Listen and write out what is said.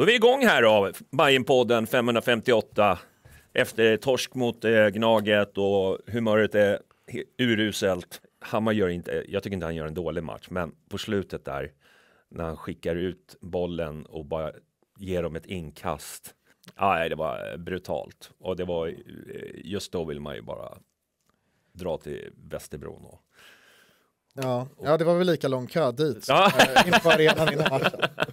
Då är vi igång här då, Bajenpodden 558. Efter torsk mot eh, Gnaget och humöret är uruselt. Hammar gör inte, jag tycker inte han gör en dålig match, men på slutet där när han skickar ut bollen och bara ger dem ett inkast. Nej, det var brutalt och det var eh, just då vill man ju bara dra till Västerbron och Ja, ja, det var väl lika lång kö dit ja. Eh, inför arenan innan matchen.